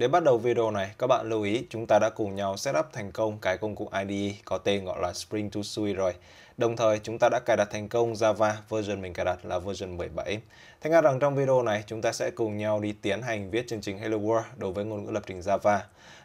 Để bắt đầu video này, các bạn lưu ý chúng ta đã cùng nhau setup thành công cái công cụ IDE có tên gọi là Spring to Sui rồi. Đồng thời, chúng ta đã cài đặt thành công Java version mình cài đặt là version 17. Thành ra rằng trong video này, chúng ta sẽ cùng nhau đi tiến hành viết chương trình Hello World đối với ngôn ngữ lập trình Java.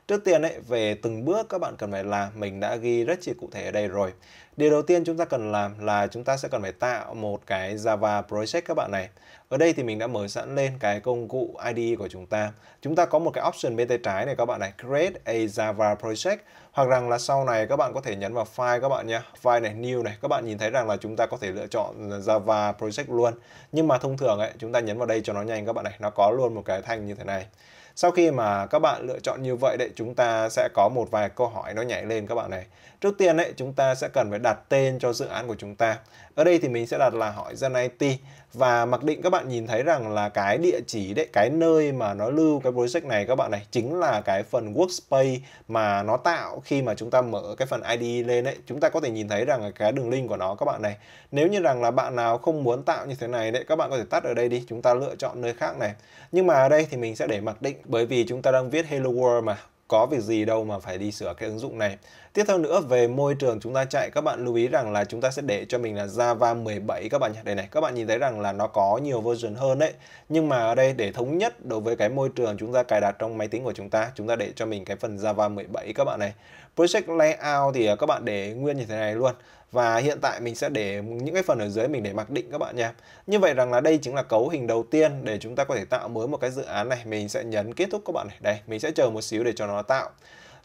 Trước tiên ấy, về từng bước các bạn cần phải làm, mình đã ghi rất chi cụ thể ở đây rồi. Điều đầu tiên chúng ta cần làm là chúng ta sẽ cần phải tạo một cái Java project các bạn này. Ở đây thì mình đã mở sẵn lên cái công cụ IDE của chúng ta. Chúng ta có một cái option bên tay trái này các bạn này, create a Java project hoặc rằng là sau này các bạn có thể nhấn vào file các bạn nhé. File này new này, các bạn nhìn thấy rằng là chúng ta có thể lựa chọn Java project luôn. Nhưng mà thông thường ấy, chúng ta nhấn vào đây cho nó nhanh các bạn này, nó có luôn một cái thanh như thế này. Sau khi mà các bạn lựa chọn như vậy đấy, chúng ta sẽ có một vài câu hỏi nó nhảy lên các bạn này. Trước tiên đấy, chúng ta sẽ cần phải đặt tên cho dự án của chúng ta. Ở đây thì mình sẽ đặt là hỏi dân IT và mặc định các bạn nhìn thấy rằng là cái địa chỉ đấy, cái nơi mà nó lưu cái project này các bạn này chính là cái phần workspace mà nó tạo khi mà chúng ta mở cái phần ID e lên đấy. Chúng ta có thể nhìn thấy rằng là cái đường link của nó các bạn này. Nếu như rằng là bạn nào không muốn tạo như thế này đấy, các bạn có thể tắt ở đây đi. Chúng ta lựa chọn nơi khác này. Nhưng mà ở đây thì mình sẽ để mặc định bởi vì chúng ta đang viết Hello World mà có việc gì đâu mà phải đi sửa cái ứng dụng này Tiếp theo nữa về môi trường chúng ta chạy các bạn lưu ý rằng là chúng ta sẽ để cho mình là Java 17 các bạn nhé. Đây này, các bạn nhìn thấy rằng là nó có nhiều version hơn đấy. Nhưng mà ở đây để thống nhất đối với cái môi trường chúng ta cài đặt trong máy tính của chúng ta, chúng ta để cho mình cái phần Java 17 các bạn này. Project layout thì à, các bạn để nguyên như thế này luôn và hiện tại mình sẽ để những cái phần ở dưới mình để mặc định các bạn nha như vậy rằng là đây chính là cấu hình đầu tiên để chúng ta có thể tạo mới một cái dự án này mình sẽ nhấn kết thúc các bạn này đây mình sẽ chờ một xíu để cho nó tạo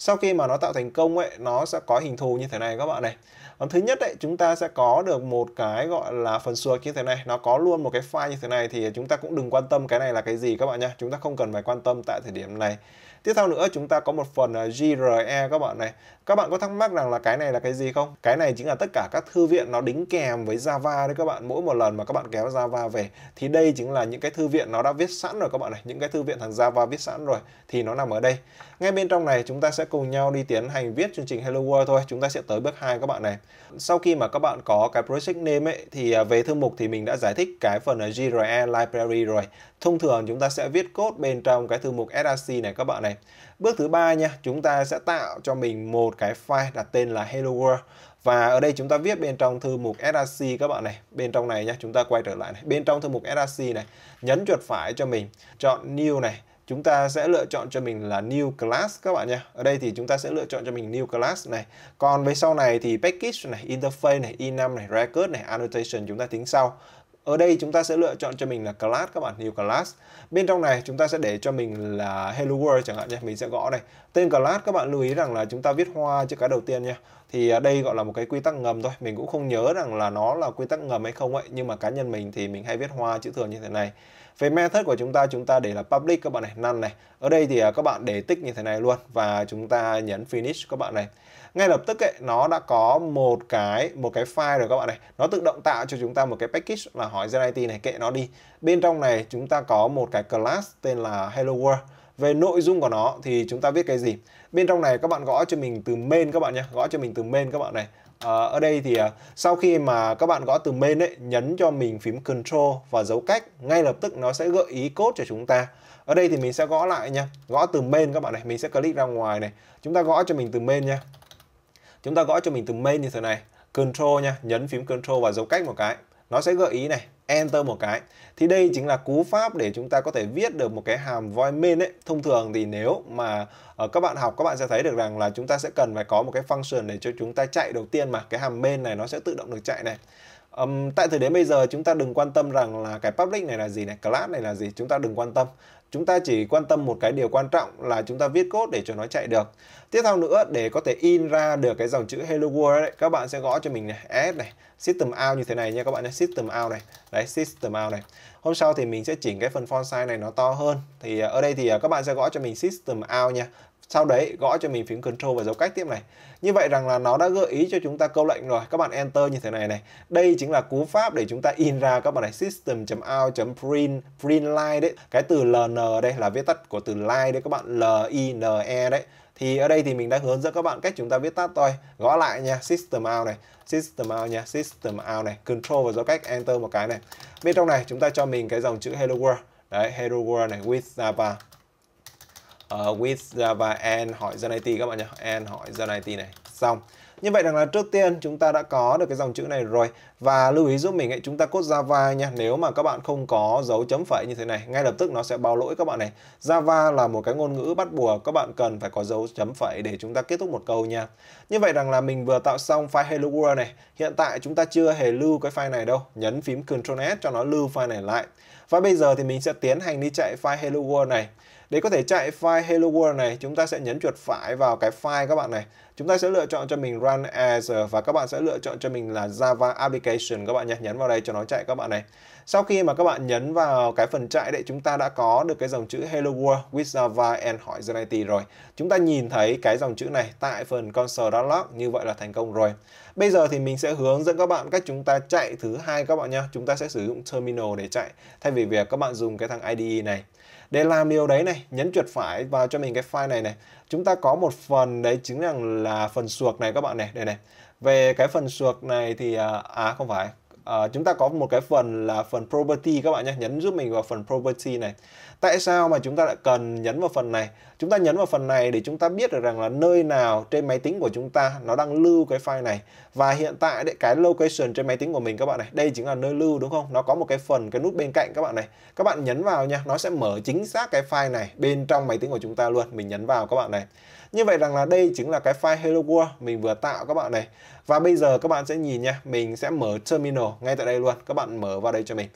sau khi mà nó tạo thành công ấy nó sẽ có hình thù như thế này các bạn này còn thứ nhất đấy chúng ta sẽ có được một cái gọi là phần suộc như thế này nó có luôn một cái file như thế này thì chúng ta cũng đừng quan tâm cái này là cái gì các bạn nha chúng ta không cần phải quan tâm tại thời điểm này tiếp theo nữa chúng ta có một phần GRE các bạn này các bạn có thắc mắc rằng là cái này là cái gì không cái này chính là tất cả các thư viện nó đính kèm với Java đấy các bạn mỗi một lần mà các bạn kéo Java về thì đây chính là những cái thư viện nó đã viết sẵn rồi các bạn này những cái thư viện thằng Java viết sẵn rồi thì nó nằm ở đây ngay bên trong này chúng ta sẽ cùng nhau đi tiến hành viết chương trình Hello World thôi. Chúng ta sẽ tới bước 2 các bạn này. Sau khi mà các bạn có cái project name ấy thì à, về thư mục thì mình đã giải thích cái phần JRE à, library rồi. Thông thường chúng ta sẽ viết code bên trong cái thư mục src này các bạn này. Bước thứ ba nha, chúng ta sẽ tạo cho mình một cái file đặt tên là Hello World và ở đây chúng ta viết bên trong thư mục src các bạn này bên trong này nha chúng ta quay trở lại này bên trong thư mục src này nhấn chuột phải cho mình chọn new này chúng ta sẽ lựa chọn cho mình là new class các bạn nha ở đây thì chúng ta sẽ lựa chọn cho mình new class này còn với sau này thì package này interface này i5 e này record này annotation chúng ta tính sau ở đây chúng ta sẽ lựa chọn cho mình là class các bạn new class bên trong này chúng ta sẽ để cho mình là hello world chẳng hạn nha mình sẽ gõ này tên class các bạn lưu ý rằng là chúng ta viết hoa chữ cái đầu tiên nha thì à, đây gọi là một cái quy tắc ngầm thôi mình cũng không nhớ rằng là nó là quy tắc ngầm hay không ấy nhưng mà cá nhân mình thì mình hay viết hoa chữ thường như thế này về method của chúng ta chúng ta để là public các bạn này none này ở đây thì à, các bạn để tích như thế này luôn và chúng ta nhấn finish các bạn này ngay lập tức ấy, nó đã có một cái một cái file rồi các bạn này nó tự động tạo cho chúng ta một cái package là hỏi Zenity này kệ nó đi bên trong này chúng ta có một cái class tên là hello world về nội dung của nó thì chúng ta viết cái gì? Bên trong này các bạn gõ cho mình từ main các bạn nhé, gõ cho mình từ main các bạn này. À, ở đây thì à, sau khi mà các bạn gõ từ main ấy, nhấn cho mình phím control và dấu cách, ngay lập tức nó sẽ gợi ý code cho chúng ta. Ở đây thì mình sẽ gõ lại nha, gõ từ main các bạn này, mình sẽ click ra ngoài này. Chúng ta gõ cho mình từ main nha. Chúng ta gõ cho mình từ main như thế này, control nha, nhấn phím control và dấu cách một cái. Nó sẽ gợi ý này, enter một cái thì đây chính là cú pháp để chúng ta có thể viết được một cái hàm void main ấy thông thường thì nếu mà ờ, các bạn học các bạn sẽ thấy được rằng là chúng ta sẽ cần phải có một cái function để cho chúng ta chạy đầu tiên mà cái hàm main này nó sẽ tự động được chạy này um, tại thời điểm bây giờ chúng ta đừng quan tâm rằng là cái public này là gì này class này là gì chúng ta đừng quan tâm chúng ta chỉ quan tâm một cái điều quan trọng là chúng ta viết code để cho nó chạy được tiếp theo nữa để có thể in ra được cái dòng chữ hello world đấy các bạn sẽ gõ cho mình này s này system out như thế này nha các bạn nhé system out này đấy system out này hôm sau thì mình sẽ chỉnh cái phần font size này nó to hơn thì ờ, ở đây thì ờ, các bạn sẽ gõ cho mình system out nha sau đấy gõ cho mình phím Control và dấu cách tiếp này như vậy rằng là nó đã gợi ý cho chúng ta câu lệnh rồi các bạn enter như thế này này đây chính là cú pháp để chúng ta in ra các bạn này system.out print print line đấy cái từ ln đây là viết tắt của từ line đấy các bạn l i n e đấy thì ở đây thì mình đã hướng dẫn các bạn cách chúng ta viết tắt thôi gõ lại nha system out này system out nha system out này control và dấu cách enter một cái này bên trong này chúng ta cho mình cái dòng chữ hello world đấy hello world này with java uh, with Java and hỏi dân các bạn nhé and hỏi dân này xong như vậy rằng là trước tiên chúng ta đã có được cái dòng chữ này rồi và lưu ý giúp mình ấy, chúng ta cốt Java nha nếu mà các bạn không có dấu chấm phẩy như thế này ngay lập tức nó sẽ báo lỗi các bạn này Java là một cái ngôn ngữ bắt buộc các bạn cần phải có dấu chấm phẩy để chúng ta kết thúc một câu nha như vậy rằng là mình vừa tạo xong file Hello World này hiện tại chúng ta chưa hề lưu cái file này đâu nhấn phím Ctrl S cho nó lưu file này lại và bây giờ thì mình sẽ tiến hành đi chạy file Hello World này để có thể chạy file hello world này chúng ta sẽ nhấn chuột phải vào cái file các bạn này chúng ta sẽ lựa chọn cho mình Run As và các bạn sẽ lựa chọn cho mình là Java Application các bạn nhé. Nhấn vào đây cho nó chạy các bạn này. Sau khi mà các bạn nhấn vào cái phần chạy đấy, chúng ta đã có được cái dòng chữ Hello World with Java and hỏi Unity rồi. Chúng ta nhìn thấy cái dòng chữ này tại phần console log như vậy là thành công rồi. Bây giờ thì mình sẽ hướng dẫn các bạn cách chúng ta chạy thứ hai các bạn nhé. Chúng ta sẽ sử dụng terminal để chạy thay vì việc các bạn dùng cái thằng IDE này. Để làm điều đấy này, nhấn chuột phải vào cho mình cái file này này. Chúng ta có một phần đấy chính là là phần suộc này các bạn này đây này về cái phần suộc này thì à, à không phải Ờ, chúng ta có một cái phần là phần property các bạn nhé nhấn giúp mình vào phần property này tại sao mà chúng ta lại cần nhấn vào phần này chúng ta nhấn vào phần này để chúng ta biết được rằng là nơi nào trên máy tính của chúng ta nó đang lưu cái file này và hiện tại đấy, cái location trên máy tính của mình các bạn này đây chính là nơi lưu đúng không nó có một cái phần cái nút bên cạnh các bạn này các bạn nhấn vào nha nó sẽ mở chính xác cái file này bên trong máy tính của chúng ta luôn mình nhấn vào các bạn này như vậy rằng là đây chính là cái file hello world mình vừa tạo các bạn này và bây giờ các bạn sẽ nhìn nha mình sẽ mở terminal ngay tại đây luôn các bạn mở vào đây cho mình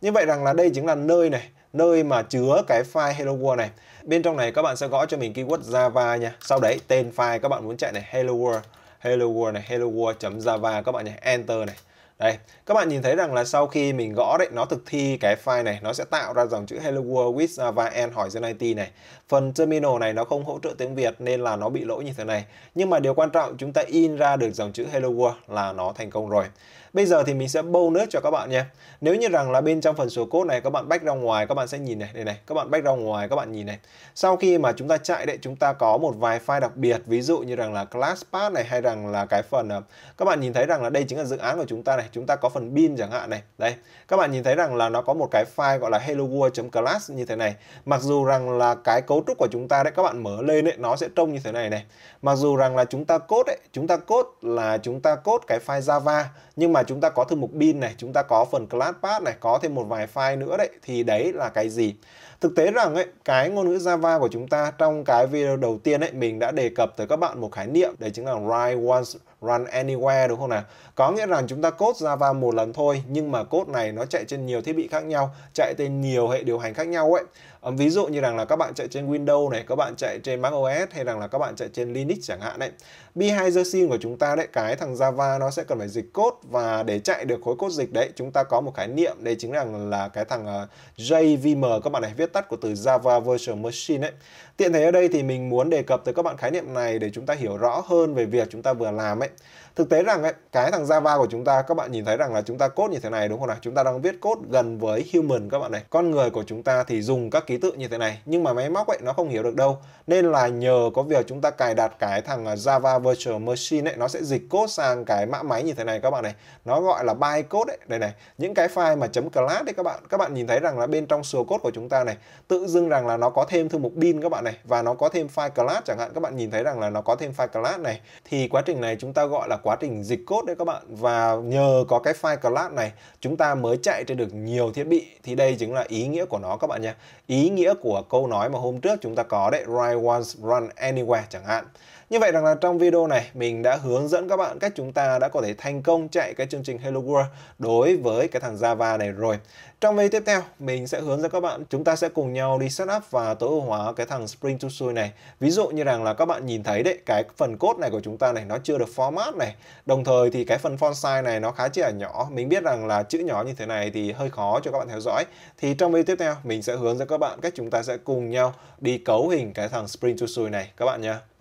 như vậy rằng là đây chính là nơi này nơi mà chứa cái file hello world này bên trong này các bạn sẽ gõ cho mình keyword java nha sau đấy tên file các bạn muốn chạy này hello world hello world này hello world.java các bạn nhé enter này đây, các bạn nhìn thấy rằng là sau khi mình gõ đấy, nó thực thi cái file này, nó sẽ tạo ra dòng chữ Hello World with Java and hỏi Zenity này. Phần terminal này nó không hỗ trợ tiếng Việt nên là nó bị lỗi như thế này. Nhưng mà điều quan trọng chúng ta in ra được dòng chữ Hello World là nó thành công rồi. Bây giờ thì mình sẽ bold nước cho các bạn nhé. Nếu như rằng là bên trong phần sổ code này các bạn back ra ngoài các bạn sẽ nhìn này, đây này, các bạn back ra ngoài các bạn nhìn này. Sau khi mà chúng ta chạy đấy chúng ta có một vài file đặc biệt ví dụ như rằng là class path này hay rằng là cái phần ờ, các bạn nhìn thấy rằng là đây chính là dự án của chúng ta này, chúng ta có phần bin chẳng hạn này. Đây, các bạn nhìn thấy rằng là nó có một cái file gọi là hello world.class như thế này. Mặc dù rằng là cái cấu trúc của chúng ta đấy các bạn mở lên đấy nó sẽ trông như thế này này. Mặc dù rằng là chúng ta code đấy, chúng ta code là chúng ta code cái file Java nhưng mà chúng ta có thư mục bin này chúng ta có phần classpath này có thêm một vài file nữa đấy thì đấy là cái gì Thực tế rằng ấy, cái ngôn ngữ Java của chúng ta trong cái video đầu tiên ấy mình đã đề cập tới các bạn một khái niệm đấy chính là write once run anywhere đúng không nào? Có nghĩa rằng chúng ta code Java một lần thôi nhưng mà code này nó chạy trên nhiều thiết bị khác nhau, chạy trên nhiều hệ điều hành khác nhau ấy. Ví dụ như rằng là các bạn chạy trên Windows này, các bạn chạy trên Mac OS hay rằng là các bạn chạy trên Linux chẳng hạn đấy. Behind the scene của chúng ta đấy, cái thằng Java nó sẽ cần phải dịch code và để chạy được khối code dịch đấy, chúng ta có một khái niệm đấy chính là là cái thằng ờ, JVM các bạn này viết tắt của từ Java Virtual Machine ấy. Tiện thể ở đây thì mình muốn đề cập tới các bạn khái niệm này để chúng ta hiểu rõ hơn về việc chúng ta vừa làm ấy. Thực tế rằng ấy, cái thằng Java của chúng ta các bạn nhìn thấy rằng là chúng ta cốt như thế này đúng không nào? Chúng ta đang viết cốt gần với human các bạn này. Con người của chúng ta thì dùng các ký tự như thế này nhưng mà máy móc ấy nó không hiểu được đâu. Nên là nhờ có việc chúng ta cài đặt cái thằng à, Java Virtual Machine ấy nó sẽ dịch cốt sang cái mã máy như thế này các bạn này. Nó gọi là bytecode ấy. Đây này, những cái file mà chấm .class đấy các bạn, các bạn nhìn thấy rằng là bên trong sửa cốt của chúng ta này tự dưng rằng là nó có thêm thư mục bin các bạn này và nó có thêm file class chẳng hạn các bạn nhìn thấy rằng là nó có thêm file class này thì quá trình này chúng ta gọi là quá trình dịch code đấy các bạn và nhờ có cái file class này chúng ta mới chạy trên được nhiều thiết bị thì đây chính là ý nghĩa của nó các bạn nha ý nghĩa của câu nói mà hôm trước chúng ta có đấy write once run anywhere chẳng hạn như vậy rằng là trong video này mình đã hướng dẫn các bạn cách chúng ta đã có thể thành công chạy cái chương trình Hello World đối với cái thằng Java này rồi. Trong video tiếp theo mình sẽ hướng dẫn các bạn chúng ta sẽ cùng nhau đi setup và tối ưu hóa cái thằng Spring to suite này. Ví dụ như rằng là các bạn nhìn thấy đấy cái phần code này của chúng ta này nó chưa được format này. Đồng thời thì cái phần font size này nó khá chỉ là nhỏ. Mình biết rằng là chữ nhỏ như thế này thì hơi khó cho các bạn theo dõi. Thì trong video tiếp theo mình sẽ hướng dẫn các bạn cách chúng ta sẽ cùng nhau đi cấu hình cái thằng Spring to suite này các bạn nhé.